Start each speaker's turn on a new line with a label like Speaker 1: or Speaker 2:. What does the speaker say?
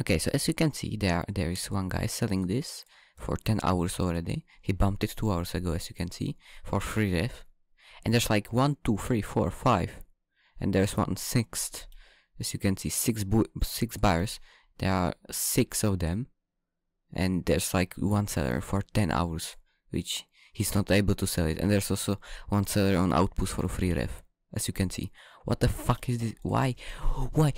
Speaker 1: Okay, so as you can see, there there is one guy selling this for 10 hours already. He bumped it 2 hours ago, as you can see, for free ref. And there's like 1, 2, 3, 4, 5. And there's one sixth. As you can see, 6, six buyers. There are 6 of them. And there's like one seller for 10 hours, which he's not able to sell it. And there's also one seller on outputs for free ref as you can see. What the fuck is this? Why? Why?